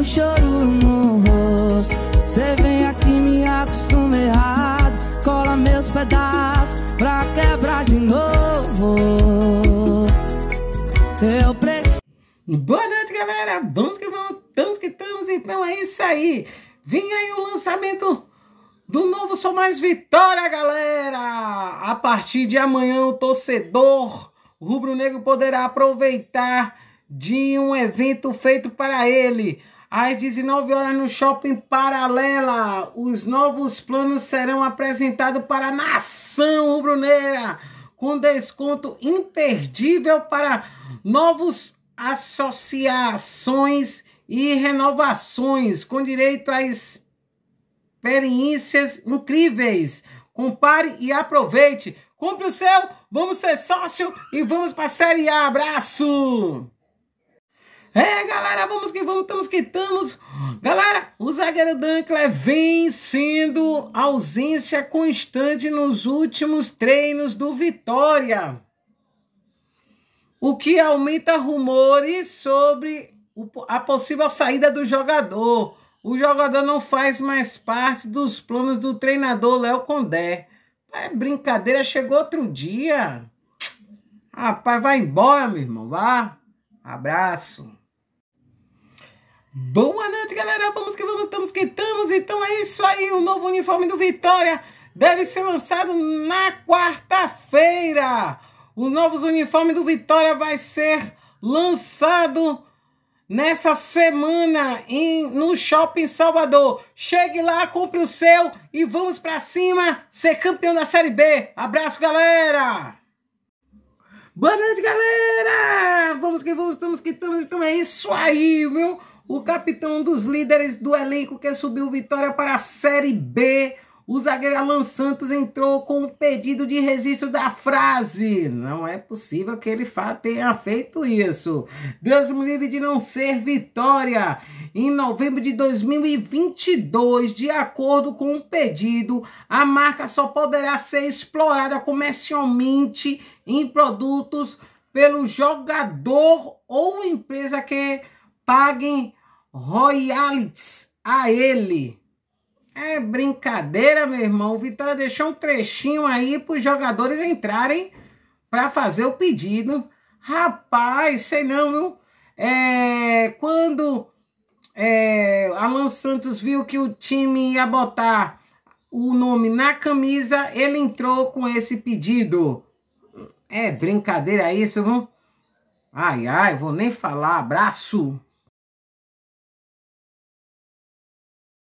um choro no rosto. Cê vem aqui, me acostuma errado. Cola meus pedaços pra quebrar de novo. Eu preciso. Boa noite, galera. Vamos que vamos, estamos que estamos. Então é isso aí. Vem aí o lançamento do novo Sou Mais Vitória, galera! A partir de amanhã, o torcedor rubro-negro poderá aproveitar de um evento feito para ele. Às 19 horas no Shopping Paralela, os novos planos serão apresentados para a nação rubro-negra, com desconto imperdível para novos associações e renovações, com direito a experiências incríveis. Compare e aproveite. Compre o seu, vamos ser sócio e vamos para a Série A. Abraço! É, galera, vamos que vamos, estamos que estamos. Galera, o zagueiro Dankler vem sendo ausência constante nos últimos treinos do Vitória. O que aumenta rumores sobre a possível saída do jogador. O jogador não faz mais parte dos planos do treinador Léo Condé. É brincadeira, chegou outro dia. Rapaz, vai embora, meu irmão, vá. Abraço. Boa noite, galera. Vamos que vamos, estamos que estamos. Então é isso aí. O novo uniforme do Vitória deve ser lançado na quarta-feira. O novo uniforme do Vitória vai ser lançado nessa semana em, no Shopping Salvador. Chegue lá, compre o seu e vamos para cima ser campeão da Série B. Abraço, galera! Boa noite, galera! Vamos que vamos, estamos que estamos. Então é isso aí, viu? O capitão dos líderes do elenco que subiu Vitória para a Série B o zagueiro Alan Santos entrou com um pedido de registro da frase. Não é possível que ele tenha feito isso. Deus me livre de não ser vitória. Em novembro de 2022, de acordo com o um pedido, a marca só poderá ser explorada comercialmente em produtos pelo jogador ou empresa que paguem royalties a ele. É brincadeira, meu irmão. O Vitória deixou um trechinho aí para os jogadores entrarem para fazer o pedido. Rapaz, sei não, viu? É, quando é, Alan Santos viu que o time ia botar o nome na camisa, ele entrou com esse pedido. É brincadeira isso, viu? Ai, ai, vou nem falar. Abraço!